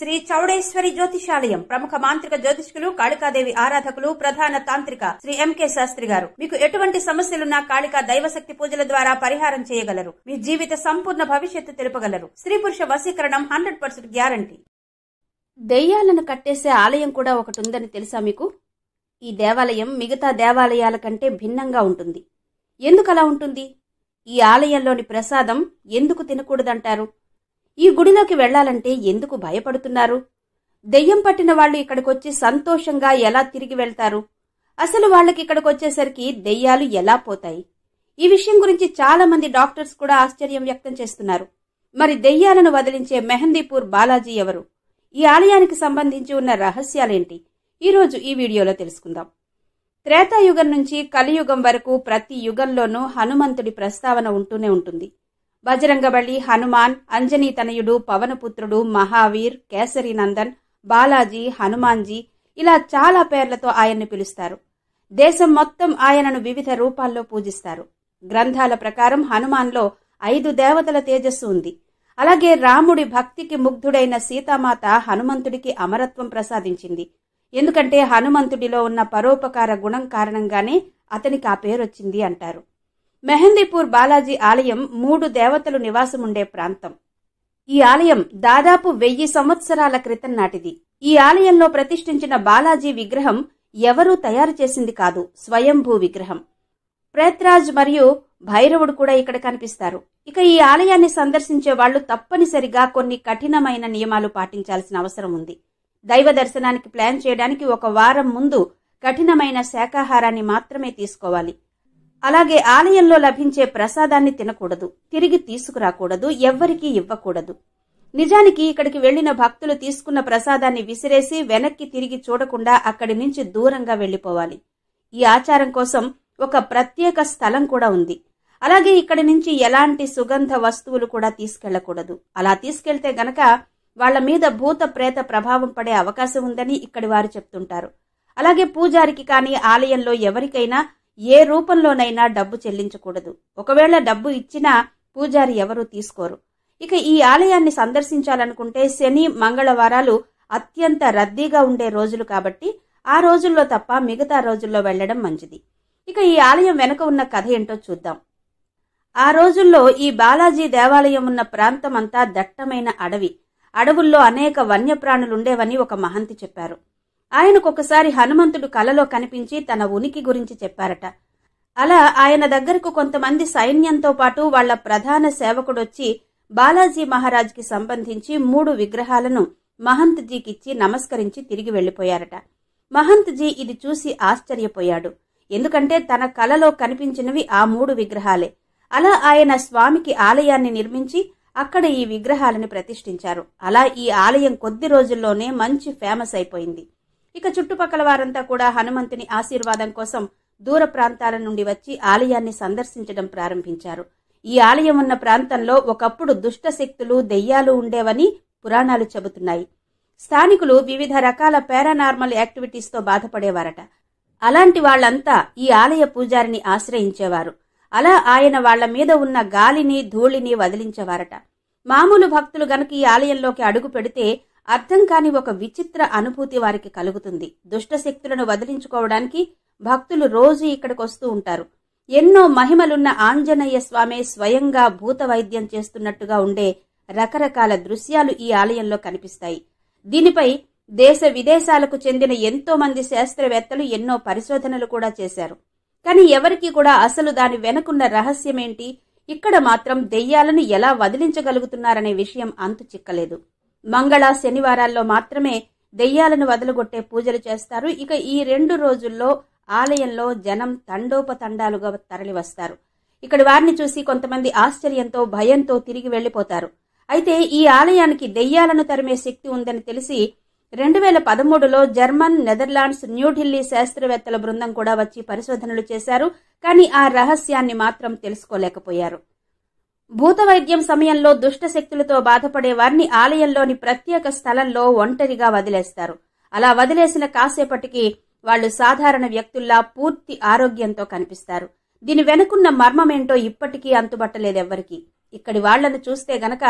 శ్రీ చౌడేశ్వరి జ్యోతిషాలయం ప్రముఖ మాంత్రిక జ్యోతిష్కులు కాళికాదేవి ఆరాధకులు ప్రధాన తాంత్రిక శ్రీ ఎంకే శాస్త్రి గారు మీకు ఎటువంటి సమస్యలున్నా కాళికా దైవశక్తి పూజల ద్వారా పరిహారం చేయగలరు మీ జీవిత సంపూర్ణ భవిష్యత్తు తెలుపగలరు స్త్రీ పురుష వశీకరణం హండ్రెడ్ పర్సెంట్ గ్యారంటీ దెయ్యాలను కట్టేసే ఆలయం కూడా ఒకటి ఉందని తెలుసా మీకు ఈ దేవాలయం మిగతా దేవాలయాల కంటే భిన్నంగా ఉంటుంది ఎందుకలా ఉంటుంది ఈ ఆలయంలోని ప్రసాదం ఎందుకు తినకూడదంటారు ఈ గుడిలోకి వెళ్లాలంటే ఎందుకు భయపడుతున్నారు దెయ్యం పట్టిన వాళ్ళు ఇక్కడికొచ్చి సంతోషంగా ఎలా తిరిగి వెళ్తారు అసలు వాళ్ళకి ఇక్కడికొచ్చేసరికి దెయ్యాలు ఎలా పోతాయి ఈ విషయం గురించి చాలా మంది డాక్టర్స్ కూడా ఆశ్చర్యం వ్యక్తం చేస్తున్నారు మరి దెయ్యాలను వదిలించే మెహందీపూర్ బాలాజీ ఎవరు ఈ ఆలయానికి సంబంధించి ఉన్న రహస్యాలేంటి ఈరోజు ఈ వీడియోలో తెలుసుకుందాం త్రేతాయుగం నుంచి కలియుగం వరకు ప్రతి యుగంలోనూ హనుమంతుడి ప్రస్తావన ఉంటూనే ఉంటుంది బజరంగబలి హనుమాన్ అంజనీ తనయుడు పవనపుత్రుడు మహావీర్ కేసరి నందన్ బాలాజీ హనుమాన్జీ ఇలా చాలా పేర్లతో ఆయన్ని పిలుస్తారు దేశం మొత్తం ఆయనను వివిధ రూపాల్లో పూజిస్తారు గ్రంథాల ప్రకారం హనుమాన్లో ఐదు దేవతల తేజస్సు ఉంది అలాగే రాముడి భక్తికి ముగ్ధుడైన సీతామాత హనుమంతుడికి అమరత్వం ప్రసాదించింది ఎందుకంటే హనుమంతుడిలో ఉన్న పరోపకార గుణం కారణంగానే అతనికి ఆ పేరొచ్చింది అంటారు మెహందీపూర్ బాలాజీ ఆలయం మూడు దేవతలు నివాసముండే ప్రాంతం ఈ ఆలయం దాదాపు వెయ్యి సంవత్సరాల క్రితం నాటిది ఈ ఆలయంలో ప్రతిష్ఠించిన బాలాజీ విగ్రహం ఎవరూ తయారు చేసింది కాదు స్వయంభూ విగ్రహం ప్రేత్రాజ్ మరియు భైరవుడు కూడా ఇక్కడ కనిపిస్తారు ఇక ఈ ఆలయాన్ని సందర్శించే వాళ్ళు తప్పనిసరిగా కొన్ని కఠినమైన నియమాలు పాటించాల్సిన అవసరం ఉంది దైవ దర్శనానికి ప్లాన్ చేయడానికి ఒక వారం ముందు కఠినమైన శాకాహారాన్ని మాత్రమే తీసుకోవాలి అలాగే ఆలయంలో లభించే ప్రసాదాన్ని తినకూడదు తిరిగి తీసుకురాకూడదు ఎవ్వరికీ ఇవ్వకూడదు నిజానికి ఇక్కడికి వెళ్లిన భక్తులు తీసుకున్న ప్రసాదాన్ని విసిరేసి వెనక్కి తిరిగి చూడకుండా అక్కడి నుంచి దూరంగా వెళ్లిపోవాలి ఈ ఆచారం కోసం ఒక ప్రత్యేక స్థలం కూడా ఉంది అలాగే ఇక్కడి నుంచి ఎలాంటి సుగంధ వస్తువులు కూడా తీసుకెళ్లకూడదు అలా తీసుకెళ్తే గనక వాళ్ల మీద భూత ప్రేత ప్రభావం పడే అవకాశం ఉందని ఇక్కడి వారు చెప్తుంటారు అలాగే పూజారికి కానీ ఆలయంలో ఎవరికైనా ఏ రూపంలోనైనా డబ్బు చెల్లించకూడదు ఒకవేళ డబ్బు ఇచ్చినా పూజారి ఎవరూ తీసుకోరు ఇక ఈ ఆలయాన్ని సందర్శించాలనుకుంటే శని మంగళవారాలు అత్యంత రద్దీగా ఉండే రోజులు కాబట్టి ఆ రోజుల్లో తప్ప మిగతా రోజుల్లో వెళ్లడం మంచిది ఇక ఈ ఆలయం వెనుక ఉన్న కథ ఏంటో చూద్దాం ఆ రోజుల్లో ఈ బాలాజీ దేవాలయం ఉన్న ప్రాంతమంతా దట్టమైన అడవి అడవుల్లో అనేక వన్యప్రాణులుండేవని ఒక మహంతి చెప్పారు ఆయనకొకసారి హనుమంతుడు కలలో కనిపించి తన ఉనికి గురించి చెప్పారట అలా ఆయన దగ్గరకు కొంతమంది సైన్యంతో పాటు వాళ్ల ప్రధాన సేవకుడొచ్చి బాలాజీ మహారాజ్కి సంబంధించి మూడు విగ్రహాలను మహంత్జీకిచ్చి నమస్కరించి తిరిగి వెళ్లిపోయారట మహంత్జీ ఇది చూసి ఆశ్చర్యపోయాడు ఎందుకంటే తన కలలో కనిపించినవి ఆ మూడు విగ్రహాలే అలా ఆయన స్వామికి ఆలయాన్ని నిర్మించి అక్కడ ఈ విగ్రహాలను ప్రతిష్ఠించారు అలా ఈ ఆలయం కొద్ది రోజుల్లోనే మంచి ఫేమస్ అయిపోయింది ఇక చుట్టుపక్కల వారంతా కూడా హనుమంతుని ఆశీర్వాదం కోసం దూర ప్రాంతాల నుండి వచ్చి ఆలయాన్ని సందర్శించడం ప్రారంభించారు ఈ ఆలయం ఉన్న ప్రాంతంలో ఒకప్పుడు దుష్ట శక్తులు దెయ్యాలు ఉండేవని పురాణాలు చెబుతున్నాయి స్థానికులు వివిధ రకాల పారానార్మల్ యాక్టివిటీస్తో బాధపడేవారట అలాంటి వాళ్లంతా ఈ ఆలయ పూజారిని ఆశ్రయించేవారు అలా ఆయన వాళ్ల మీద ఉన్న గాలిని ధూళిని వదిలించేవారట మామూలు భక్తులు గనక ఈ ఆలయంలోకి అడుగు పెడితే అర్థం కాని ఒక విచిత్ర అనుభూతి వారికి కలుగుతుంది దుష్టశక్తులను వదిలించుకోవడానికి భక్తులు రోజు ఇక్కడికి వస్తూ ఉంటారు ఎన్నో మహిమలున్న ఆంజనేయ స్వామి స్వయంగా భూత వైద్యం చేస్తున్నట్టుగా ఉండే రకరకాల దృశ్యాలు ఈ ఆలయంలో కనిపిస్తాయి దీనిపై దేశ విదేశాలకు చెందిన ఎంతో మంది శాస్త్రవేత్తలు ఎన్నో పరిశోధనలు కూడా చేశారు కానీ ఎవరికీ కూడా అసలు దాని వెనుకున్న రహస్యమేంటి ఇక్కడ మాత్రం దెయ్యాలను ఎలా వదిలించగలుగుతున్నారనే విషయం అంతు చిక్కలేదు మంగళ శనివారాల్లో మాత్రమే దెయ్యాలను వదలగొట్టే పూజలు చేస్తారు ఇక ఈ రెండు రోజుల్లో ఆలయంలో జనం తండోపతండాలుగా తరలివస్తారు ఇక్కడ వారిని చూసి కొంతమంది ఆశ్చర్యంతో భయంతో తిరిగి వెళ్లిపోతారు అయితే ఈ ఆలయానికి దెయ్యాలను తరిమే శక్తి ఉందని తెలిసి రెండు వేల పదమూడులో జర్మన్ నెదర్లాండ్స్ న్యూఢిల్లీ శాస్త్రవేత్తల బృందం కూడా వచ్చి పరిశోధనలు చేశారు కానీ ఆ రహస్యాన్ని మాత్రం తెలుసుకోలేకపోయారు భూతవైద్యం సమయంలో దుష్టశక్తులతో బాధపడే వారిని ఆలయంలోని ప్రత్యేక స్థలంలో ఒంటరిగా వదిలేస్తారు అలా వదిలేసిన కాసేపటికి వాళ్లు సాధారణ వ్యక్తుల్లా పూర్తి ఆరోగ్యంతో కనిపిస్తారు దీని వెనుకున్న మర్మమేంటో ఇప్పటికీ అంతుబట్టలేదెవ్వరికీ ఇక్కడి వాళ్లను చూస్తే గనక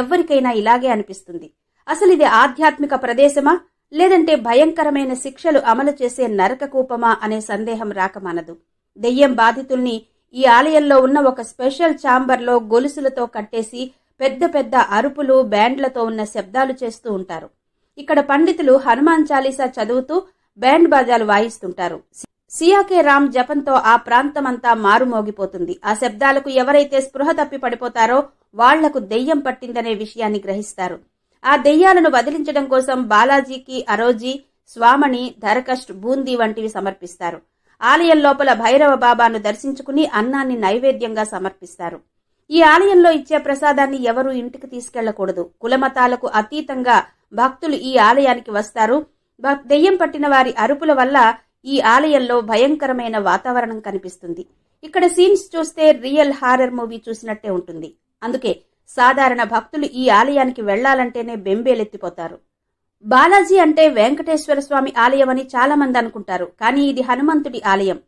ఎవ్వరికైనా ఇలాగే అనిపిస్తుంది అసలు ఇది ఆధ్యాత్మిక ప్రదేశమా లేదంటే భయంకరమైన శిక్షలు అమలు చేసే నరకకూపమా అనే సందేహం రాకమానదు దెయ్యం బాధితుల్ని ఈ ఆలయంలో ఉన్న ఒక స్పెషల్ లో గొలుసులతో కట్టేసి పెద్ద పెద్ద అరుపులు బ్యాండ్లతో ఉన్న శబ్దాలు చేస్తూ ఉంటారు ఇక్కడ పండితులు హనుమాన్ చాలీసా చదువుతూ బ్యాండ్ బాజాలు వాయిస్తుంటారు సియాకే రామ్ జపంతో ఆ ప్రాంతమంతా మారుమోగిపోతుంది ఆ శబ్దాలకు ఎవరైతే స్పృహ తప్పి పడిపోతారో వాళ్లకు దెయ్యం పట్టిందనే విషయాన్ని గ్రహిస్తారు ఆ దెయ్యాలను వదిలించడం కోసం బాలాజీకి అరోజీ స్వామణి ధరకష్ట్ బూందీ వంటివి సమర్పిస్తారు ఆలయం లోపల భైరవ బాబాను దర్శించుకుని అన్నాన్ని నైవేద్యంగా సమర్పిస్తారు ఈ ఆలయంలో ఇచ్చే ప్రసాదాన్ని ఎవరూ ఇంటికి తీసుకెళ్లకూడదు కులమతాలకు అతీతంగా భక్తులు ఈ ఆలయానికి వస్తారు దెయ్యం పట్టిన వారి అరుపుల వల్ల ఈ ఆలయంలో భయంకరమైన వాతావరణం కనిపిస్తుంది ఇక్కడ సీన్స్ చూస్తే రియల్ హారర్ మూవీ చూసినట్టే ఉంటుంది అందుకే సాధారణ భక్తులు ఈ ఆలయానికి వెళ్లాలంటేనే బెంబేలెత్తిపోతారు బాలాజీ అంటే వెంకటేశ్వర స్వామి ఆలయం అని చాలా మంది అనుకుంటారు కానీ ఇది హనుమంతుడి ఆలయం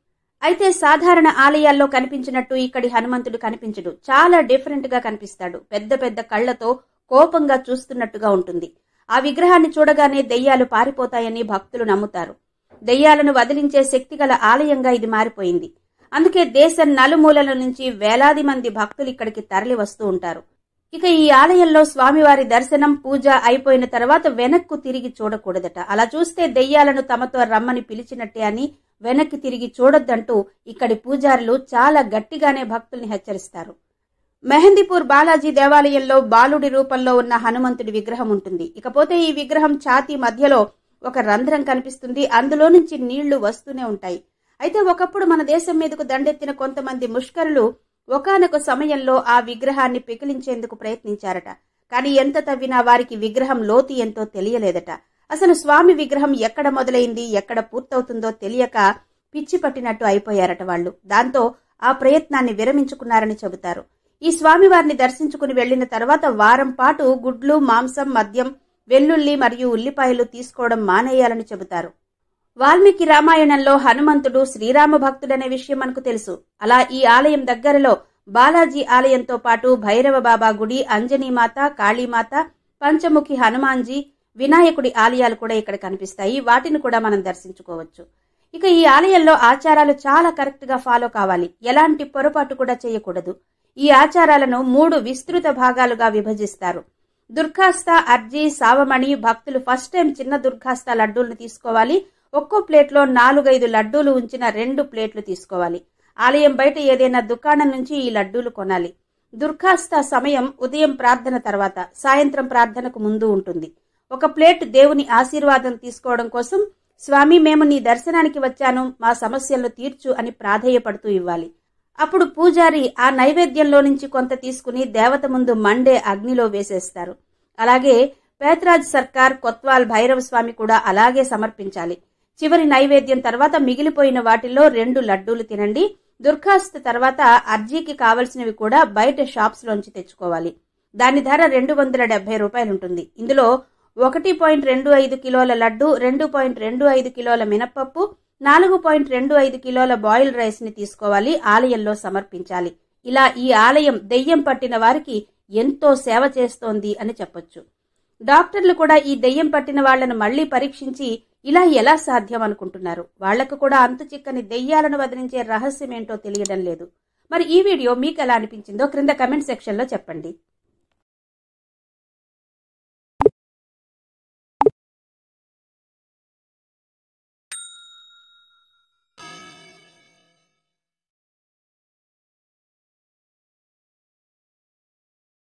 అయితే సాధారణ ఆలయాల్లో కనిపించినట్టు ఇక్కడి హనుమంతుడు కనిపించడు చాలా డిఫరెంట్ గా కనిపిస్తాడు పెద్ద పెద్ద కళ్లతో కోపంగా చూస్తున్నట్టుగా ఉంటుంది ఆ విగ్రహాన్ని చూడగానే దెయ్యాలు పారిపోతాయని భక్తులు నమ్ముతారు దెయ్యాలను వదిలించే శక్తిగల ఆలయంగా ఇది మారిపోయింది అందుకే దేశం నలుమూలల నుంచి వేలాది మంది భక్తులు ఇక్కడికి తరలి వస్తూ ఉంటారు ఇక ఈ ఆలయంలో స్వామివారి దర్శనం పూజ అయిపోయిన తర్వాత వెనక్కు తిరిగి చూడకూడదట అలా చూస్తే దెయ్యాలను తమతో రమ్మని పిలిచినట్టే అని వెనక్కి తిరిగి చూడొద్దంటూ ఇక్కడి పూజారులు చాలా గట్టిగానే భక్తుల్ని హెచ్చరిస్తారు మెహందీపూర్ బాలాజీ దేవాలయంలో బాలుడి రూపంలో ఉన్న హనుమంతుడి విగ్రహం ఉంటుంది ఇకపోతే ఈ విగ్రహం ఛాతీ మధ్యలో ఒక రంధ్రం కనిపిస్తుంది అందులో నుంచి నీళ్లు వస్తూనే ఉంటాయి అయితే ఒకప్పుడు మన దేశం మీదకు దండెత్తిన కొంతమంది ముష్కరులు ఒకనొక సమయంలో ఆ విగ్రహాన్ని పికిలించేందుకు ప్రయత్నించారట కానీ ఎంత తవ్వినా వారికి విగ్రహం లోతు ఎంతో తెలియలేదట అసలు స్వామి విగ్రహం ఎక్కడ మొదలైంది ఎక్కడ పూర్తవుతుందో తెలియక పిచ్చి పట్టినట్టు అయిపోయారట వాళ్ళు దాంతో ఆ ప్రయత్నాన్ని విరమించుకున్నారని చెబుతారు ఈ స్వామివారిని దర్శించుకుని వెళ్లిన తర్వాత వారం పాటు గుడ్లు మాంసం మద్యం వెల్లుల్లి మరియు ఉల్లిపాయలు తీసుకోవడం మానేయాలని చెబుతారు వాల్మీకి రామాయణంలో హనుమంతుడు శ్రీరామ భక్తుడనే విషయం మనకు తెలుసు అలా ఈ ఆలయం దగ్గరలో బాలాజీ ఆలయంతో పాటు భైరవ బాబా గుడి అంజనీమాత కాళీమాత పంచముఖి హనుమాన్జీ వినాయకుడి ఆలయాలు కూడా ఇక్కడ కనిపిస్తాయి వాటిని కూడా మనం దర్శించుకోవచ్చు ఇక ఈ ఆలయంలో ఆచారాలు చాలా కరెక్ట్గా ఫాలో కావాలి ఎలాంటి పొరపాటు కూడా చేయకూడదు ఈ ఆచారాలను మూడు విస్తృత భాగాలుగా విభజిస్తారు దుర్ఖాస్త అర్జీ సావమణి భక్తులు ఫస్ట్ టైం చిన్న దుర్ఖాస్త లడ్డూలను తీసుకోవాలి ఒక్కో ప్లేట్లో నాలుగైదు లడ్డూలు ఉంచిన రెండు ప్లేట్లు తీసుకోవాలి ఆలయం బయట ఏదైనా దుకాణం నుంచి ఈ లడ్డూలు కొనాలి దుర్ఖాస్త సమయం ఉదయం ప్రార్థన తర్వాత సాయంత్రం ప్రార్థనకు ముందు ఉంటుంది ఒక ప్లేట్ దేవుని ఆశీర్వాదం తీసుకోవడం కోసం స్వామి మేము నీ దర్శనానికి వచ్చాను మా సమస్యలను తీర్చు అని ప్రాధేయపడుతూ ఇవ్వాలి అప్పుడు పూజారి ఆ నైవేద్యంలో నుంచి కొంత తీసుకుని దేవత ముందు మండే అగ్నిలో వేసేస్తారు అలాగే పేత్రాజ్ సర్కార్ కొత్వాల్ భైరవ స్వామి కూడా అలాగే సమర్పించాలి చివరి నైవేద్యం తర్వాత మిగిలిపోయిన వాటిల్లో రెండు లడ్డూలు తినండి దుర్ఖాస్తు తర్వాత అర్జీకి కావలసినవి కూడా బయట షాప్స్లోంచి తెచ్చుకోవాలి దాని ధర రెండు వందల డెబ్బై రూపాయలుంటుంది ఇందులో ఒకటి పాయింట్ రెండు ఐదు కిలోల లడ్డు రెండు పాయింట్ రెండు ఐదు కిలోల మినప్పప్పు నాలుగు పాయింట్ రెండు ఐదు కిలోల బాయిల్ రైస్ని తీసుకోవాలి ఆలయంలో సమర్పించాలి ఇలా ఈ ఆలయం దెయ్యం పట్టిన వారికి ఎంతో సేవ చేస్తోంది అని చెప్పొచ్చు డాక్టర్లు కూడా ఈ దెయ్యం పట్టిన వాళ్లను మళ్లీ పరీక్షించి ఇలా ఎలా సాధ్యం అనుకుంటున్నారు వాళ్లకు కూడా అంతు చిక్కని దెయ్యాలను వదిలించే రహస్యమేంటో తెలియడం లేదు మరి ఈ వీడియో మీకు ఎలా అనిపించిందో క్రింద కమెంట్ సెక్షన్లో చెప్పండి